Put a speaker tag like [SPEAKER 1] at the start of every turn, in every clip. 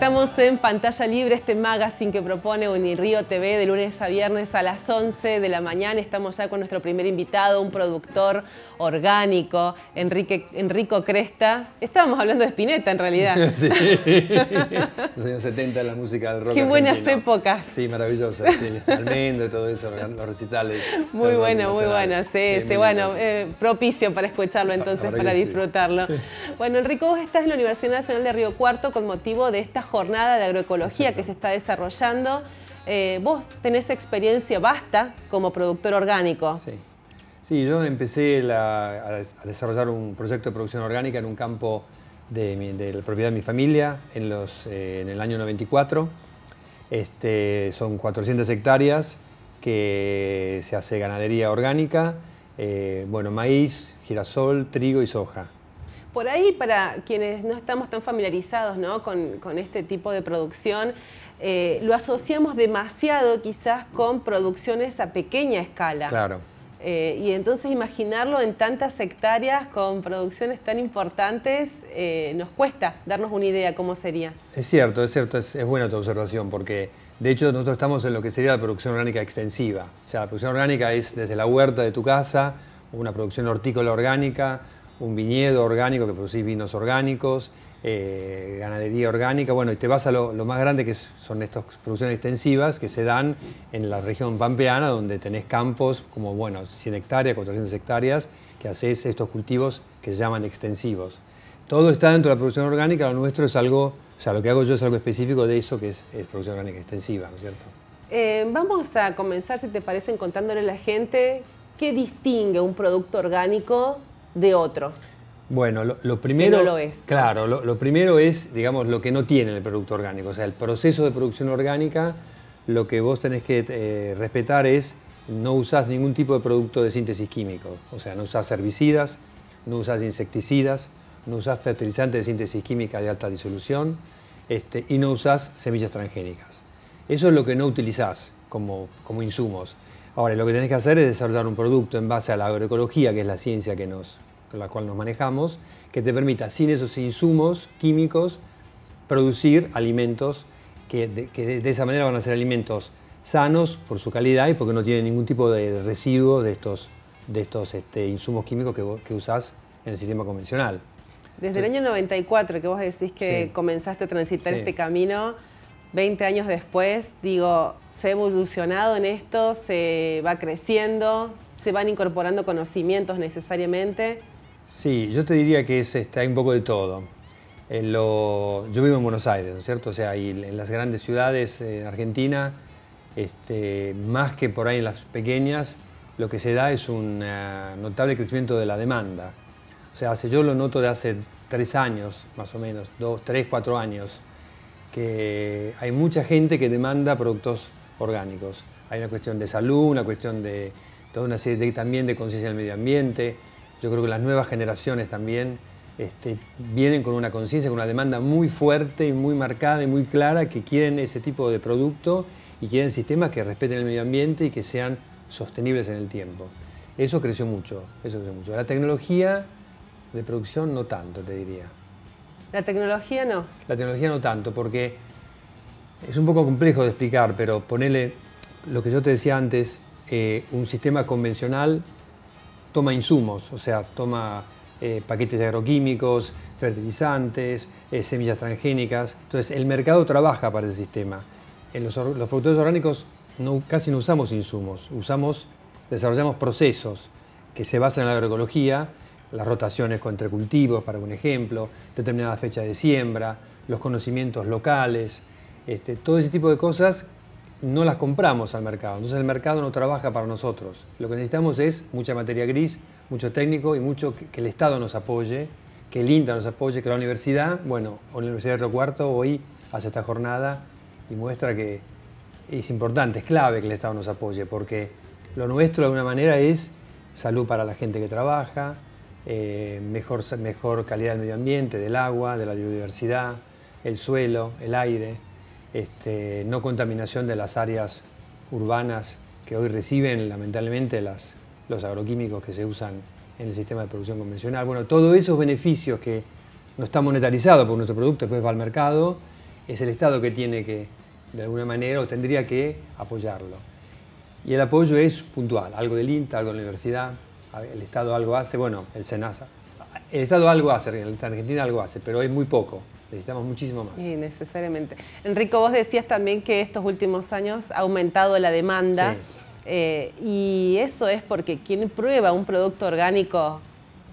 [SPEAKER 1] Estamos en pantalla libre, este magazine que propone Unirío TV de lunes a viernes a las 11 de la mañana. Estamos ya con nuestro primer invitado, un productor orgánico, Enrique, Enrico Cresta. Estábamos hablando de Spinetta en realidad. Sí,
[SPEAKER 2] los años 70, la música del rock. Qué buenas épocas. Sí, maravillosas. Sí. Almendro y todo eso, los recitales.
[SPEAKER 1] Muy bueno, muy bueno. Sí, sí bueno, eh, propicio para escucharlo entonces, para disfrutarlo. Bueno, Enrico, vos estás en la Universidad Nacional de Río Cuarto con motivo de esta jornada de agroecología que se está desarrollando. Eh, vos tenés experiencia vasta como productor orgánico. Sí,
[SPEAKER 2] sí yo empecé a, desarrollar un proyecto de producción orgánica en un campo de, la propiedad de mi familia en, eh, el año 94. Este, son 400 hectáreas que se hace ganadería orgánica, eh, bueno, maíz, girasol, trigo y soja.
[SPEAKER 1] Por ahí, para quienes no estamos tan familiarizados con, este tipo de producción, eh, lo asociamos demasiado quizás con producciones a pequeña escala. Claro. Eh, y entonces imaginarlo en tantas hectáreas con producciones tan importantes eh, nos cuesta darnos una idea cómo sería.
[SPEAKER 2] Es cierto, es cierto, es, buena tu observación porque de hecho nosotros estamos en lo que sería la producción orgánica extensiva. O sea, la producción orgánica es desde la huerta de tu casa, una producción hortícola orgánica, un viñedo orgánico que producís vinos orgánicos, eh, ganadería orgánica, bueno, y te vas a lo, más grande que son estas producciones extensivas que se dan en la región pampeana, donde tenés campos como, bueno, 100 hectáreas, 400 hectáreas, que haces estos cultivos que se llaman extensivos. Todo está dentro de la producción orgánica, lo nuestro es algo, o sea, lo que hago yo es algo específico de eso que es, producción orgánica extensiva, ¿no es cierto?
[SPEAKER 1] Eh, vamos a comenzar, si te parece, contándole a la gente qué distingue un producto orgánico de otro?
[SPEAKER 2] Bueno, lo, primero. lo es. Claro, lo, primero es, digamos, lo que no tiene el producto orgánico. O sea, el proceso de producción orgánica, lo que vos tenés que eh, respetar es no usás ningún tipo de producto de síntesis químico. O sea, no usás herbicidas, no usás insecticidas, no usás fertilizantes de síntesis química de alta disolución este, y no usás semillas transgénicas. Eso es lo que no utilizás como insumos. Ahora, lo que tenés que hacer es desarrollar un producto en base a la agroecología, que es la ciencia con la cual nos manejamos, que te permita, sin esos insumos químicos, producir alimentos que de, esa manera van a ser alimentos sanos por su calidad y porque no tienen ningún tipo de residuo de estos, este, insumos químicos que, usás en el sistema convencional.
[SPEAKER 1] Desde el año 94 que vos decís que comenzaste a transitar este camino, 20 años después, digo, se ha evolucionado en esto, se va creciendo, se van incorporando conocimientos necesariamente.
[SPEAKER 2] Sí, yo te diría que es, este, hay un poco de todo. lo, yo vivo en Buenos Aires, ¿no es cierto? O sea, en las grandes ciudades eh, en Argentina, este, más que por ahí en las pequeñas, lo que se da es un eh, notable crecimiento de la demanda. O sea, yo lo noto de hace tres años, más o menos, dos, tres, cuatro años que hay mucha gente que demanda productos orgánicos. Hay una cuestión de salud, una cuestión de toda una serie también de conciencia del medio ambiente. Yo creo que las nuevas generaciones también este, vienen con una conciencia, con una demanda muy fuerte y muy marcada y muy clara que quieren ese tipo de producto y quieren sistemas que respeten el medio ambiente y que sean sostenibles en el tiempo. Eso creció mucho, eso creció mucho. La tecnología de producción no tanto, te diría.
[SPEAKER 1] La tecnología no.
[SPEAKER 2] La tecnología no tanto, porque es un poco complejo de explicar, pero ponele lo que yo te decía antes, eh, un sistema convencional toma insumos, o sea, toma eh, paquetes de agroquímicos, fertilizantes, eh, semillas transgénicas. Entonces, el mercado trabaja para ese sistema. En los, productores orgánicos casi no usamos insumos, usamos, desarrollamos procesos que se basan en la agroecología las rotaciones entre cultivos, para un ejemplo, determinada fecha de siembra, los conocimientos locales, este, todo ese tipo de cosas no las compramos al mercado. Entonces el mercado no trabaja para nosotros. Lo que necesitamos es mucha materia gris, mucho técnico y mucho que, el Estado nos apoye, que el INTA nos apoye, que la universidad, bueno, la Universidad de Río Cuarto hoy hace esta jornada y muestra que es importante, es clave que el Estado nos apoye, porque lo nuestro de alguna manera es salud para la gente que trabaja, eh, mejor, calidad del medio ambiente, del agua, de la biodiversidad, el suelo, el aire, este, no contaminación de las áreas urbanas que hoy reciben lamentablemente los agroquímicos que se usan en el sistema de producción convencional. Bueno, todos esos beneficios que no están monetarizados por nuestro producto, después va al mercado, es el Estado que tiene que, de alguna manera, o tendría que apoyarlo. Y el apoyo es puntual, algo del INTA, algo de la universidad, el Estado algo hace, bueno, el SENASA. El Estado algo hace, en Argentina algo hace, pero es muy poco. Necesitamos muchísimo más.
[SPEAKER 1] Sí, necesariamente. Enrico, vos decías también que estos últimos años ha aumentado la demanda. Eh, y eso es porque quien prueba un producto orgánico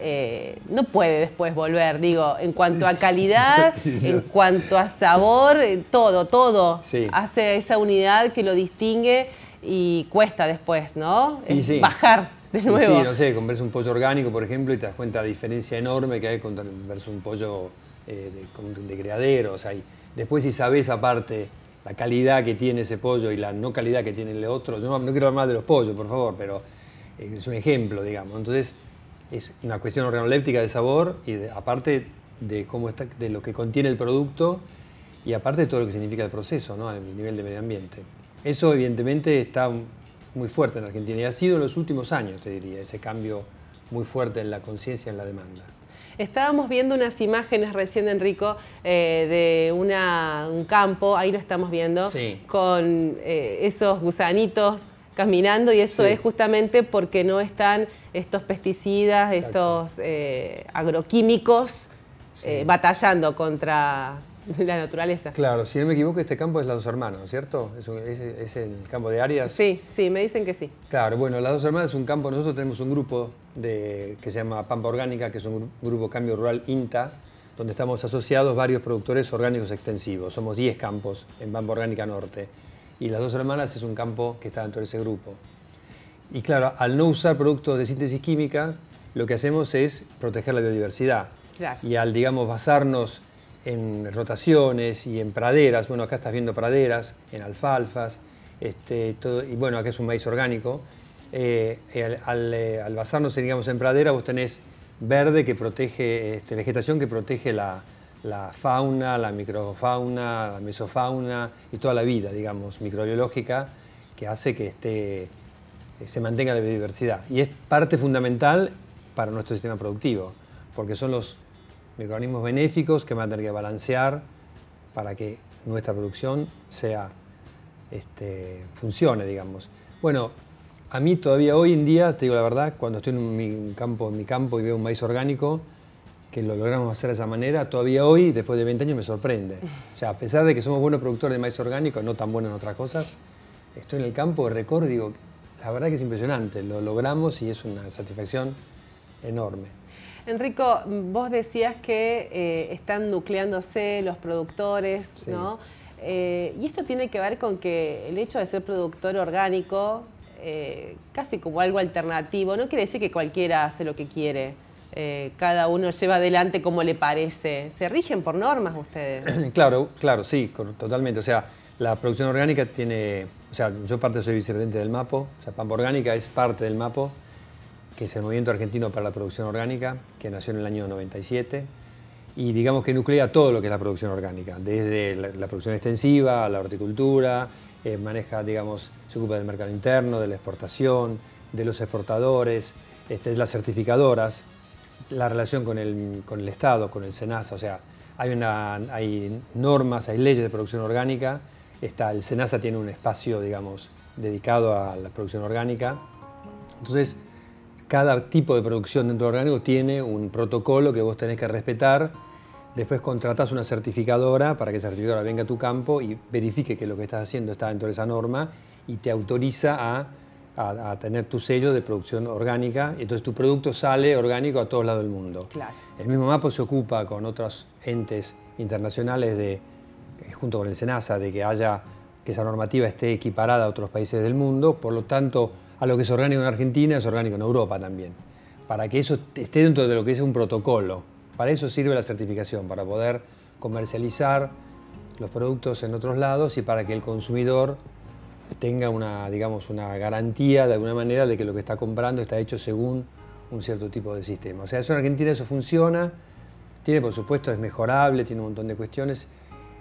[SPEAKER 1] eh, no puede después volver, digo, en cuanto a calidad, en cuanto a sabor, eh, todo, todo sí. hace esa unidad que lo distingue y cuesta después, ¿no? Bajar Sí, no
[SPEAKER 2] sé, compras un pollo orgánico, por ejemplo, y te das cuenta la diferencia enorme que hay con versus un pollo eh, de, de, criadero. después si sabes aparte la calidad que tiene ese pollo y la no calidad que tiene el otro, yo no, quiero hablar más de los pollos, por favor, pero eh, es un ejemplo, digamos. Entonces, es una cuestión organoléptica de sabor y aparte de cómo está, de lo que contiene el producto y aparte de todo lo que significa el proceso, ¿no? A nivel de medio ambiente. Eso evidentemente está muy fuerte en Argentina y ha sido en los últimos años, te diría, ese cambio muy fuerte en la conciencia, en la demanda.
[SPEAKER 1] Estábamos viendo unas imágenes recién, Enrico, eh, de un campo, ahí lo estamos viendo, con eh, esos gusanitos caminando y eso es justamente porque no están estos pesticidas, estos eh, agroquímicos batallando contra, la naturaleza.
[SPEAKER 2] Claro, si no me equivoco, este campo es Las Dos Hermanas, ¿cierto? Es, el campo de Arias. Sí,
[SPEAKER 1] sí, me dicen que sí.
[SPEAKER 2] Claro, bueno, Las Dos Hermanas es un campo, nosotros tenemos un grupo de, que se llama Pampa Orgánica, que es un grupo Cambio Rural INTA, donde estamos asociados varios productores orgánicos extensivos. Somos 10 campos en Pampa Orgánica Norte. Y Las Dos Hermanas es un campo que está dentro de ese grupo. Y claro, al no usar productos de síntesis química, lo que hacemos es proteger la biodiversidad. Claro. Y al, digamos, basarnos en rotaciones y en praderas. Bueno, acá estás viendo praderas, en alfalfas, este, todo, y bueno, acá es un maíz orgánico. Eh, eh, al, basarnos digamos, en pradera, vos tenés verde que protege, este, vegetación que protege la, la, fauna, la microfauna, la mesofauna y toda la vida, digamos, microbiológica que hace que esté, eh, se mantenga la biodiversidad. Y es parte fundamental para nuestro sistema productivo, porque son los microorganismos benéficos que van a tener que balancear para que nuestra producción sea, este, funcione, digamos. Bueno, a mí todavía hoy en día, te digo la verdad, cuando estoy en mi campo, en mi campo y veo un maíz orgánico, que lo logramos hacer de esa manera, todavía hoy, después de 20 años, me sorprende. O sea, a pesar de que somos buenos productores de maíz orgánico, no tan buenos en otras cosas, estoy en el campo de récord digo, la verdad que es impresionante, lo logramos y es una satisfacción enorme.
[SPEAKER 1] Enrico, vos decías que eh, están nucleándose los productores, ¿no? Eh, y esto tiene que ver con que el hecho de ser productor orgánico, eh, casi como algo alternativo, no quiere decir que cualquiera hace lo que quiere. cada uno lleva adelante como le parece. ¿Se rigen por normas ustedes?
[SPEAKER 2] Claro, claro, sí, totalmente. O sea, la producción orgánica tiene, o sea, yo parte soy vicepresidente del MAPO, o sea, Pampa Orgánica es parte del MAPO que es el Movimiento Argentino para la Producción Orgánica, que nació en el año 97 y digamos que nuclea todo lo que es la producción orgánica, desde la, producción extensiva, la horticultura, eh, maneja, digamos, se ocupa del mercado interno, de la exportación, de los exportadores, este, de las certificadoras, la relación con el, con el Estado, con el SENASA, o sea, hay, una, hay normas, hay leyes de producción orgánica, está, el SENASA tiene un espacio, digamos, dedicado a la producción orgánica, entonces cada tipo de producción dentro del orgánico tiene un protocolo que vos tenés que respetar. Después contratas una certificadora para que esa certificadora venga a tu campo y verifique que lo que estás haciendo está dentro de esa norma y te autoriza a, tener tu sello de producción orgánica. Entonces tu producto sale orgánico a todos lados del mundo. El mismo MAPO se ocupa con otros entes internacionales de, eh, junto con el SENASA, de que haya que esa normativa esté equiparada a otros países del mundo. Por lo tanto, a lo que es orgánico en Argentina es orgánico en Europa también. Para que eso esté dentro de lo que es un protocolo. Para eso sirve la certificación, para poder comercializar los productos en otros lados y para que el consumidor tenga una, digamos, una garantía de alguna manera de que lo que está comprando está hecho según un cierto tipo de sistema. O sea, eso en Argentina eso funciona, tiene por supuesto, es mejorable, tiene un montón de cuestiones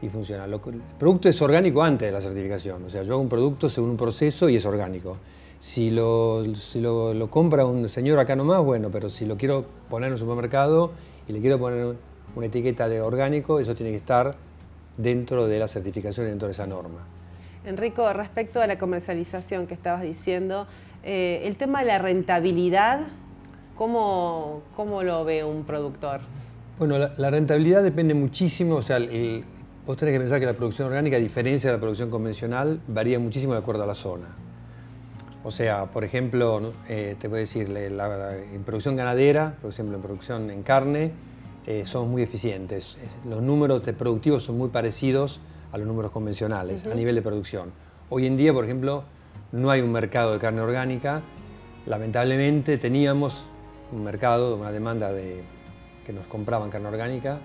[SPEAKER 2] y funciona. el producto es orgánico antes de la certificación, o sea, yo hago un producto según un proceso y es orgánico. Si lo, compra un señor acá nomás, bueno, pero si lo quiero poner en un supermercado y le quiero poner una etiqueta de orgánico, eso tiene que estar dentro de la certificación, dentro de esa norma.
[SPEAKER 1] Enrico, respecto a la comercialización que estabas diciendo, eh, el tema de la rentabilidad, ¿cómo, lo ve un productor?
[SPEAKER 2] Bueno, la, rentabilidad depende muchísimo, o sea, vos tenés que pensar que la producción orgánica, a diferencia de la producción convencional, varía muchísimo de acuerdo a la zona. O sea, por ejemplo, eh, te voy a decir, la, en producción ganadera, por ejemplo, en producción en carne, eh, somos muy eficientes. Los números de productivos son muy parecidos a los números convencionales a nivel de producción. Hoy en día, por ejemplo, no hay un mercado de carne orgánica. Lamentablemente teníamos un mercado, una demanda de que nos compraban carne orgánica,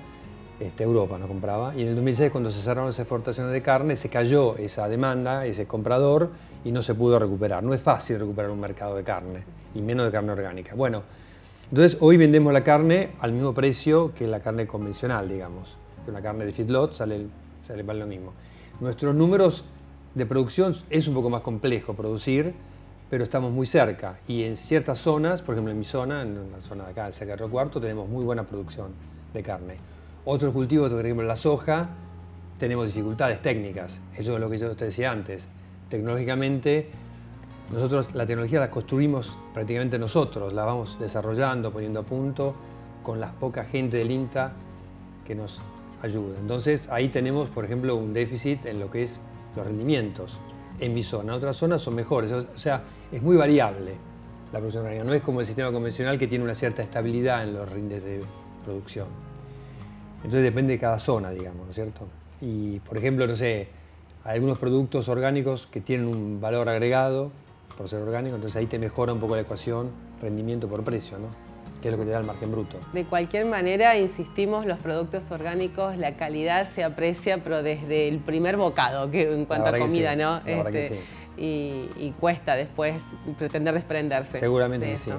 [SPEAKER 2] este, Europa nos compraba, y en el 2006 cuando se cerraron las exportaciones de carne se cayó esa demanda, ese comprador, y no se pudo recuperar. No es fácil recuperar un mercado de carne, y menos de carne orgánica. Bueno, entonces hoy vendemos la carne al mismo precio que la carne convencional, digamos. Que una carne de feedlot sale, sale mal lo mismo. Nuestros números de producción es un poco más complejo producir, pero estamos muy cerca. Y en ciertas zonas, por ejemplo en mi zona, en la zona de acá, cerca de Río Cuarto, tenemos muy buena producción de carne. Otros cultivos, por ejemplo la soja, tenemos dificultades técnicas. Eso es lo que yo te decía antes tecnológicamente, nosotros la tecnología la construimos prácticamente nosotros, la vamos desarrollando, poniendo a punto con las pocas gente del INTA que nos ayuda. Entonces ahí tenemos, por ejemplo, un déficit en lo que es los rendimientos en mi zona. otras zonas son mejores, o sea, es muy variable la producción agraria. No es como el sistema convencional que tiene una cierta estabilidad en los rindes de producción. Entonces depende de cada zona, digamos, ¿no es cierto? Y, por ejemplo, no sé, hay algunos productos orgánicos que tienen un valor agregado por ser orgánico, entonces ahí te mejora un poco la ecuación rendimiento por precio, ¿no? que es lo que te da el margen bruto.
[SPEAKER 1] De cualquier manera, insistimos, los productos orgánicos, la calidad se aprecia, pero desde el primer bocado, que en cuanto a comida, ¿no? Este, y, cuesta después pretender desprenderse. Seguramente de sí.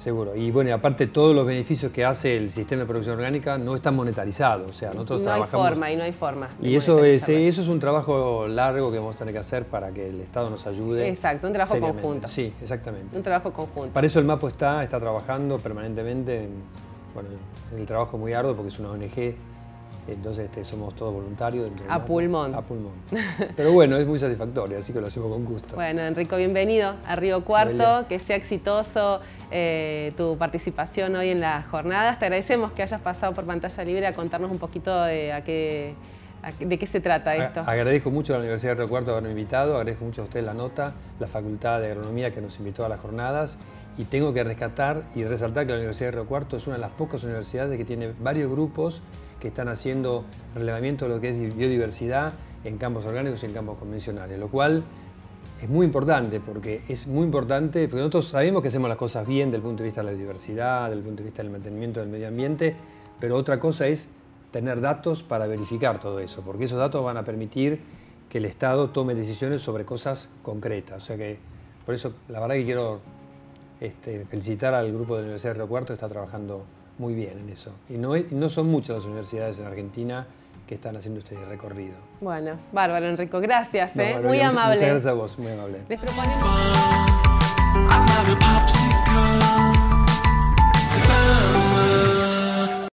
[SPEAKER 2] Seguro. Y bueno, aparte todos los beneficios que hace el sistema de producción orgánica no están monetarizados. O sea, nosotros no hay forma
[SPEAKER 1] y no hay forma. Y eso es, eh,
[SPEAKER 2] eso es un trabajo largo que vamos a tener que hacer para que el Estado nos ayude. Exacto, un trabajo conjunto. Sí, exactamente. Un
[SPEAKER 1] trabajo conjunto. Para eso el
[SPEAKER 2] MAPO está, está trabajando permanentemente. En, bueno, el trabajo es muy arduo porque es una ONG entonces este, somos todos voluntarios. a pulmón. A pulmón. Pero bueno, es muy satisfactorio, así que lo hacemos con gusto.
[SPEAKER 1] Bueno, Enrico, bienvenido a Río Cuarto. Que sea exitoso eh, tu participación hoy en las jornadas. Te agradecemos que hayas pasado por pantalla libre a contarnos un poquito de qué, se trata esto. agradezco
[SPEAKER 2] mucho a la Universidad de Río Cuarto haberme invitado. Agradezco mucho a usted la nota, la Facultad de Agronomía que nos invitó a las jornadas. Y tengo que rescatar y resaltar que la Universidad de Río Cuarto es una de las pocas universidades que tiene varios grupos que están haciendo relevamiento de lo que es biodiversidad en campos orgánicos y en campos convencionales, lo cual es muy importante porque es muy importante, porque nosotros sabemos que hacemos las cosas bien desde el punto de vista de la biodiversidad, desde el punto de vista del mantenimiento del medio ambiente, pero otra cosa es tener datos para verificar todo eso, porque esos datos van a permitir que el Estado tome decisiones sobre cosas concretas. O sea que, por eso, la verdad que quiero este, felicitar al grupo de la Universidad de Río Cuarto, que está trabajando muy bien en eso. Y no, no son muchas las universidades en Argentina que están haciendo este recorrido.
[SPEAKER 1] Bueno, bárbaro, Enrico. Gracias, ¿eh? muy amable. Muchas gracias a vos, muy
[SPEAKER 2] amable. Les proponemos...